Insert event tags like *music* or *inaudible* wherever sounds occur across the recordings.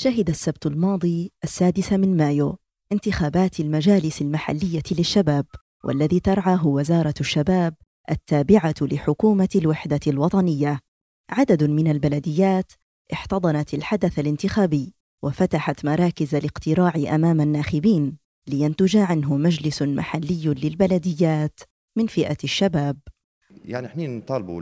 شهد السبت الماضي السادس من مايو انتخابات المجالس المحلية للشباب والذي ترعاه وزارة الشباب التابعة لحكومة الوحدة الوطنية. عدد من البلديات احتضنت الحدث الانتخابي وفتحت مراكز الاقتراع أمام الناخبين لينتج عنه مجلس محلي للبلديات من فئة الشباب. يعني احنا نطالبوا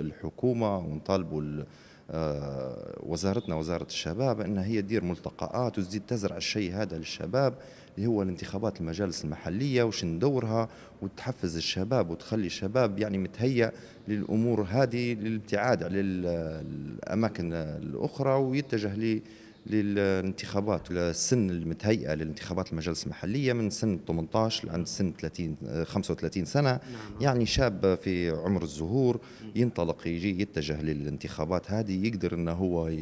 الحكومة ونطالبوا آه، وزارتنا وزاره الشباب انها هي تدير ملتقاءات وتزيد تزرع الشيء هذا للشباب اللي هو الانتخابات المجالس المحليه وشن دورها وتحفز الشباب وتخلي الشباب يعني متهيأ للامور هذه للابتعاد على الاماكن الاخرى ويتجه للانتخابات السن المتهيئه للانتخابات المجالس المحليه من سن 18 لعند سن 30 35 سنه نعم. يعني شاب في عمر الزهور ينطلق يجي يتجه للانتخابات هذه يقدر انه هو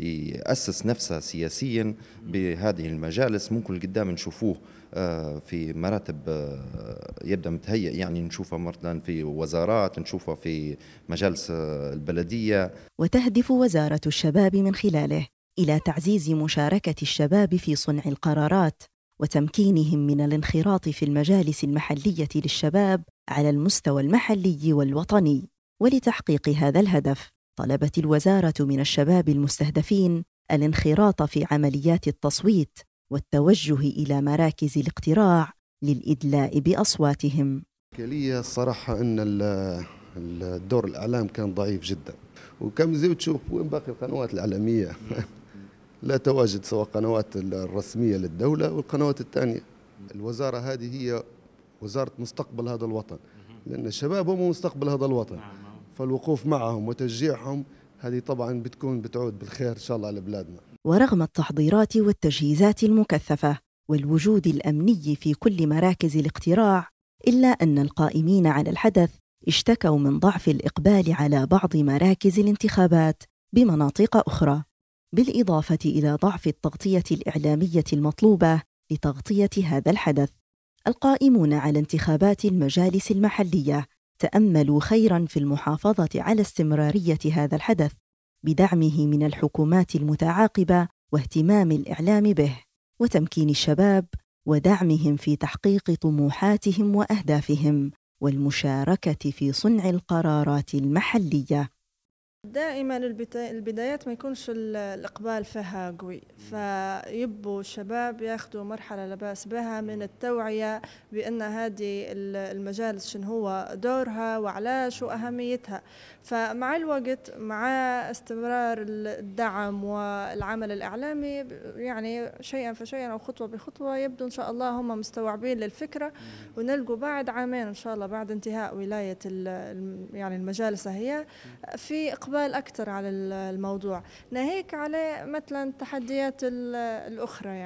يأسس نفسه سياسيا بهذه المجالس ممكن قدام نشوفوه آه، في مراتب آه، يبدا متهيئ يعني نشوفه مثلا في وزارات نشوفه في مجالس آه، البلديه وتهدف وزاره الشباب من خلاله الى تعزيز مشاركه الشباب في صنع القرارات وتمكينهم من الانخراط في المجالس المحليه للشباب على المستوى المحلي والوطني ولتحقيق هذا الهدف طلبت الوزاره من الشباب المستهدفين الانخراط في عمليات التصويت والتوجه الى مراكز الاقتراع للادلاء باصواتهم. كلية الصراحه ان الدور الاعلام كان ضعيف جدا وكم زي تشوف وين باقي القنوات الاعلاميه *laughs* لا تواجد سواء قنوات الرسمية للدولة والقنوات الثانية الوزارة هذه هي وزارة مستقبل هذا الوطن لأن الشباب هم مستقبل هذا الوطن نعم، نعم. فالوقوف معهم وتشجيعهم هذه طبعا بتكون بتعود بالخير إن شاء الله على بلادنا ورغم التحضيرات والتجهيزات المكثفة والوجود الأمني في كل مراكز الاقتراع إلا أن القائمين على الحدث اشتكوا من ضعف الإقبال على بعض مراكز الانتخابات بمناطق أخرى بالاضافه الى ضعف التغطيه الاعلاميه المطلوبه لتغطيه هذا الحدث القائمون على انتخابات المجالس المحليه تاملوا خيرا في المحافظه على استمراريه هذا الحدث بدعمه من الحكومات المتعاقبه واهتمام الاعلام به وتمكين الشباب ودعمهم في تحقيق طموحاتهم واهدافهم والمشاركه في صنع القرارات المحليه دائما البدايات ما يكونش الإقبال فيها قوي فيبوا الشباب ياخذوا مرحلة لباس بها من التوعية بأن هذه المجالس شن هو دورها وعلاش وأهميتها فمع الوقت مع استمرار الدعم والعمل الإعلامي يعني شيئا فشيئا أو خطوة بخطوة يبدو إن شاء الله هم مستوعبين للفكرة ونلقوا بعد عامين إن شاء الله بعد انتهاء ولاية يعني المجالس هي في إقبال اقبال اكثر على الموضوع ناهيك على مثلا التحديات الاخرى يعني